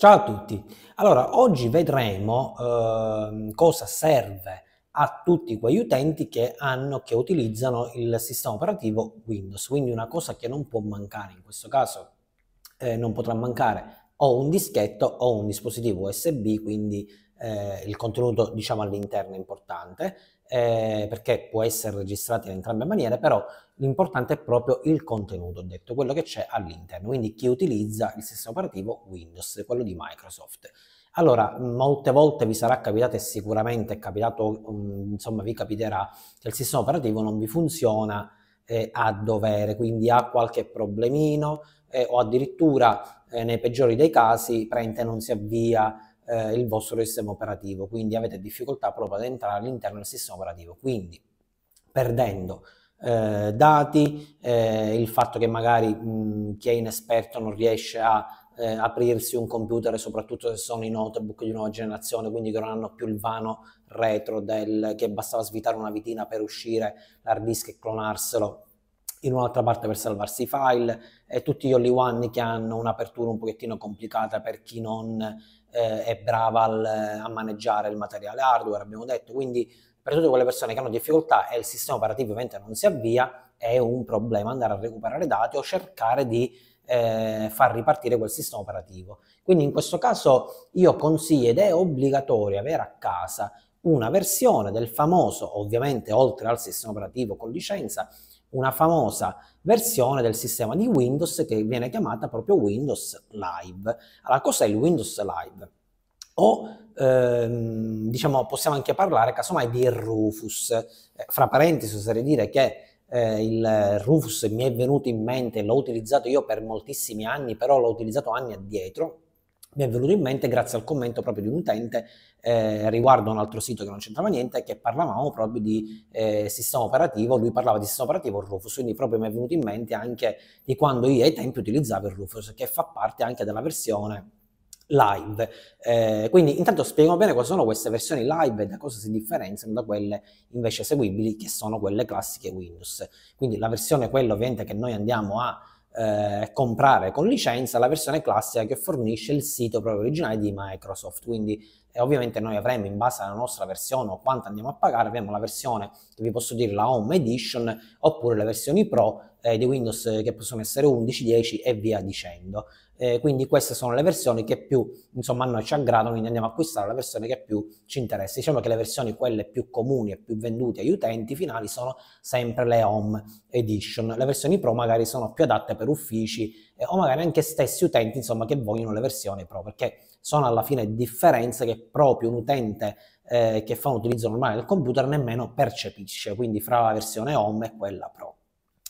Ciao a tutti, allora oggi vedremo eh, cosa serve a tutti quegli utenti che, hanno, che utilizzano il sistema operativo Windows, quindi una cosa che non può mancare in questo caso eh, non potrà mancare ho un dischetto o un dispositivo USB, quindi eh, il contenuto diciamo all'interno è importante eh, perché può essere registrato in entrambe le maniere, però l'importante è proprio il contenuto, ho detto, quello che c'è all'interno, quindi chi utilizza il sistema operativo Windows, quello di Microsoft. Allora, molte volte vi sarà capitato e sicuramente è capitato, mm, insomma vi capiterà, che il sistema operativo non vi funziona eh, a dovere, quindi ha qualche problemino eh, o addirittura eh, nei peggiori dei casi prende non si avvia eh, il vostro sistema operativo, quindi avete difficoltà proprio ad entrare all'interno del sistema operativo, quindi perdendo eh, dati, eh, il fatto che magari mh, chi è inesperto non riesce a eh, aprirsi un computer, soprattutto se sono i notebook di nuova generazione, quindi che non hanno più il vano retro del che bastava svitare una vitina per uscire l'hard disk e clonarselo in un'altra parte per salvarsi i file e tutti gli only one che hanno un'apertura un pochettino complicata per chi non eh, è brava al, a maneggiare il materiale hardware, abbiamo detto, quindi per tutte quelle persone che hanno difficoltà e il sistema operativo ovviamente non si avvia, è un problema andare a recuperare dati o cercare di eh, far ripartire quel sistema operativo. Quindi in questo caso io consiglio ed è obbligatorio avere a casa una versione del famoso, ovviamente oltre al sistema operativo con licenza, una famosa versione del sistema di Windows che viene chiamata proprio Windows Live. Allora, cos'è il Windows Live? O ehm, diciamo, possiamo anche parlare casomai di Rufus. Eh, fra parentesi, oserei dire che eh, il Rufus mi è venuto in mente, l'ho utilizzato io per moltissimi anni, però l'ho utilizzato anni addietro mi è venuto in mente grazie al commento proprio di un utente eh, riguardo a un altro sito che non c'entrava niente, che parlavamo proprio di eh, sistema operativo, lui parlava di sistema operativo Rufus, quindi proprio mi è venuto in mente anche di quando io ai tempi utilizzavo il Rufus, che fa parte anche della versione live. Eh, quindi intanto spieghiamo bene cosa sono queste versioni live e da cosa si differenziano da quelle invece eseguibili, che sono quelle classiche Windows. Quindi la versione, quella ovviamente che noi andiamo a eh, comprare con licenza la versione classica che fornisce il sito proprio originale di Microsoft. Quindi eh, ovviamente noi avremo in base alla nostra versione o quanto andiamo a pagare, avremo la versione che vi posso dire la Home Edition oppure le versioni Pro eh, di Windows eh, che possono essere 11, 10 e via dicendo. Eh, quindi queste sono le versioni che più insomma a noi ci aggradano, quindi andiamo a acquistare la versione che più ci interessa. Diciamo che le versioni quelle più comuni e più vendute agli utenti finali sono sempre le home edition. Le versioni pro magari sono più adatte per uffici eh, o magari anche stessi utenti insomma che vogliono le versioni pro perché sono alla fine differenze che proprio un utente eh, che fa un utilizzo normale del computer nemmeno percepisce, quindi fra la versione home e quella pro.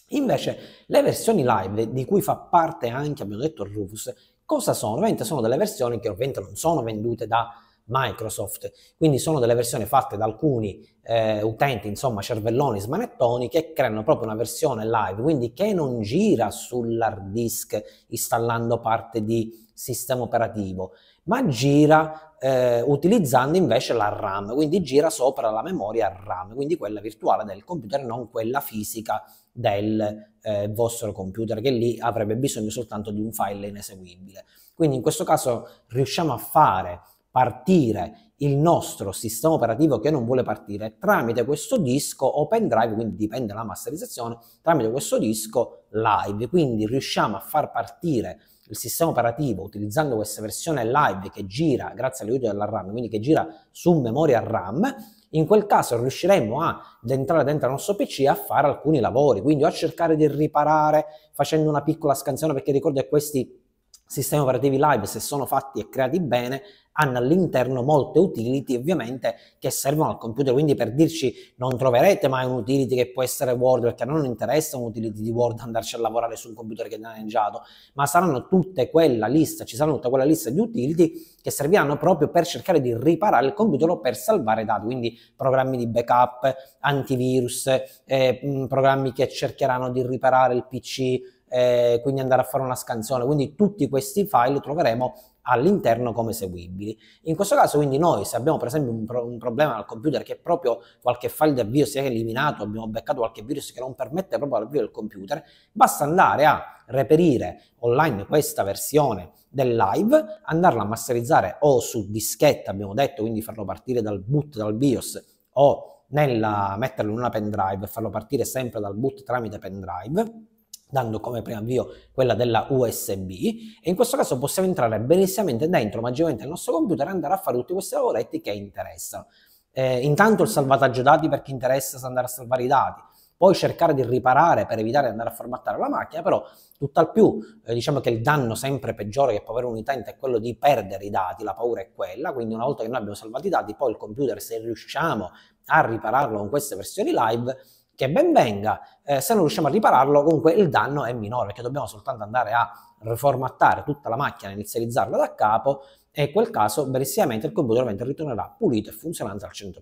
Invece le versioni live, di cui fa parte anche, abbiamo detto, Rufus, cosa sono? Ovviamente sono delle versioni che ovviamente non sono vendute da Microsoft, quindi sono delle versioni fatte da alcuni eh, utenti, insomma cervelloni, smanettoni, che creano proprio una versione live, quindi che non gira sull'hard disk installando parte di sistema operativo, ma gira eh, utilizzando invece la RAM, quindi gira sopra la memoria RAM, quindi quella virtuale del computer, non quella fisica del eh, vostro computer che lì avrebbe bisogno soltanto di un file ineseguibile. Quindi in questo caso riusciamo a fare partire il nostro sistema operativo che non vuole partire tramite questo disco open drive, quindi dipende dalla masterizzazione, tramite questo disco live. Quindi riusciamo a far partire il sistema operativo utilizzando questa versione live che gira grazie all'aiuto della RAM, quindi che gira su memoria RAM in quel caso riusciremo a entrare dentro il nostro PC a fare alcuni lavori, quindi o a cercare di riparare facendo una piccola scansione, perché ricordo che questi sistemi operativi live, se sono fatti e creati bene, hanno all'interno molte utility ovviamente che servono al computer, quindi per dirci non troverete mai un utility che può essere Word perché a noi non interessa un utility di Word andarci a lavorare su un computer che è danneggiato, ma saranno tutte quella lista, ci saranno tutta quella lista di utility che serviranno proprio per cercare di riparare il computer o per salvare dati, quindi programmi di backup, antivirus, eh, programmi che cercheranno di riparare il PC, eh, quindi andare a fare una scansione. Quindi tutti questi file li troveremo all'interno come eseguibili. In questo caso quindi noi se abbiamo per esempio un, pro- un problema al computer che proprio qualche file di avvio si è eliminato, abbiamo beccato qualche virus che non permette proprio l'avvio del computer, basta andare a reperire online questa versione del live, andarla a masterizzare o su dischetta abbiamo detto, quindi farlo partire dal boot, dal BIOS o nella, metterlo in una pendrive e farlo partire sempre dal boot tramite pendrive dando come preavvio quella della USB e in questo caso possiamo entrare benissimamente dentro magicamente al nostro computer e andare a fare tutti questi lavoretti che interessano. Eh, intanto il salvataggio dati perché interessa andare a salvare i dati, poi cercare di riparare per evitare di andare a formattare la macchina, però tutt'al più eh, diciamo che il danno sempre peggiore che può avere un utente è quello di perdere i dati, la paura è quella, quindi una volta che noi abbiamo salvato i dati, poi il computer se riusciamo a ripararlo con queste versioni live che ben venga, eh, se non riusciamo a ripararlo comunque il danno è minore perché dobbiamo soltanto andare a riformattare tutta la macchina, inizializzarla da capo e in quel caso verissimamente il computer ritornerà pulito e funzionante al 100%.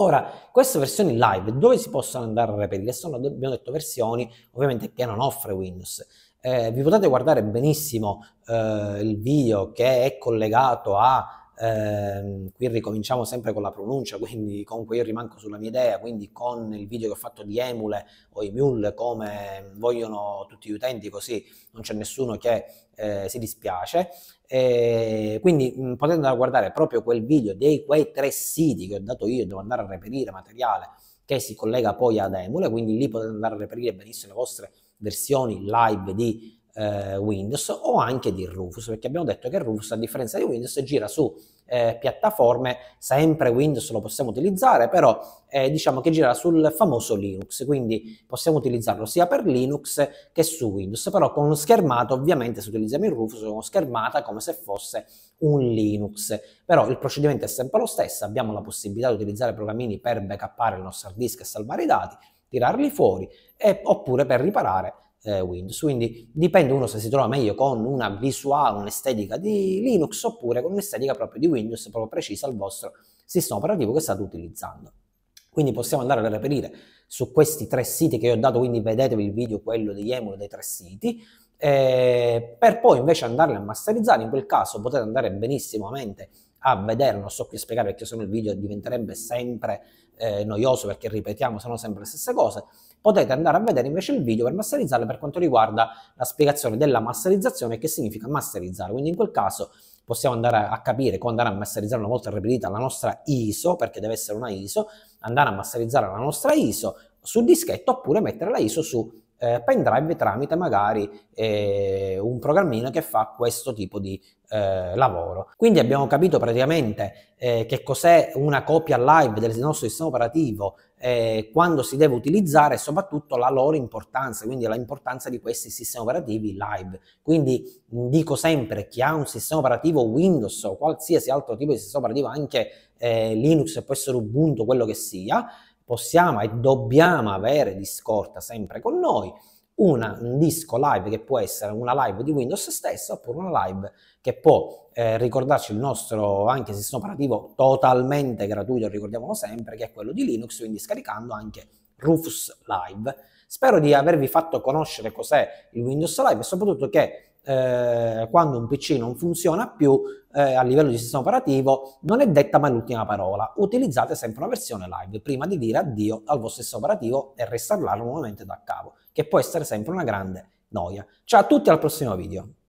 Ora, queste versioni live dove si possono andare a reperire? Sono, abbiamo detto, versioni ovviamente che non offre Windows. Eh, vi potete guardare benissimo eh, il video che è collegato a ehm, qui ricominciamo sempre con la pronuncia, quindi comunque io rimango sulla mia idea, quindi con il video che ho fatto di Emule o i Mule come vogliono tutti gli utenti, così non c'è nessuno che eh, si dispiace. E ehm, quindi mh, a guardare proprio quel video dei quei tre siti che ho dato io, devo andare a reperire materiale che si collega poi ad Emule, quindi lì potete andare a reperire benissimo le vostre versioni live di eh, Windows o anche di Rufus, perché abbiamo detto che Rufus a differenza di Windows gira su eh, piattaforme, sempre Windows lo possiamo utilizzare, però eh, diciamo che gira sul famoso Linux, quindi possiamo utilizzarlo sia per Linux che su Windows, però con schermata ovviamente se utilizziamo il Rufus con schermata come se fosse un Linux, però il procedimento è sempre lo stesso, abbiamo la possibilità di utilizzare programmini per backupare il nostro hard disk e salvare i dati, tirarli fuori e, oppure per riparare eh, Windows. Quindi dipende uno se si trova meglio con una visuale, un'estetica di Linux oppure con un'estetica proprio di Windows, proprio precisa al vostro sistema operativo che state utilizzando. Quindi possiamo andare a reperire su questi tre siti che ho dato, quindi vedetevi il video, quello degli emulator dei tre siti, eh, per poi invece andarli a masterizzare, in quel caso potete andare benissimamente a vedere, non so qui spiegare perché se no il video diventerebbe sempre eh, noioso perché ripetiamo sono sempre le stesse cose, potete andare a vedere invece il video per masterizzarle per quanto riguarda la spiegazione della masterizzazione che significa masterizzare, quindi in quel caso possiamo andare a capire come andare a masterizzare una volta ripetita la nostra ISO, perché deve essere una ISO, andare a masterizzare la nostra ISO sul dischetto oppure mettere la ISO su eh, pendrive tramite magari eh, un programmino che fa questo tipo di eh, lavoro. Quindi abbiamo capito praticamente eh, che cos'è una copia live del nostro sistema operativo, eh, quando si deve utilizzare e soprattutto la loro importanza, quindi la importanza di questi sistemi operativi live. Quindi dico sempre, chi ha un sistema operativo Windows o qualsiasi altro tipo di sistema operativo, anche eh, Linux, può essere Ubuntu, quello che sia, possiamo e dobbiamo avere di scorta sempre con noi una, un disco live che può essere una live di Windows stessa oppure una live che può eh, ricordarci il nostro anche sistema operativo totalmente gratuito, ricordiamolo sempre, che è quello di Linux, quindi scaricando anche Rufus Live. Spero di avervi fatto conoscere cos'è il Windows Live e soprattutto che eh, quando un PC non funziona più eh, a livello di sistema operativo non è detta mai l'ultima parola. Utilizzate sempre una versione live prima di dire addio al vostro sistema operativo e restarlarlo nuovamente da capo, che può essere sempre una grande noia. Ciao a tutti, al prossimo video.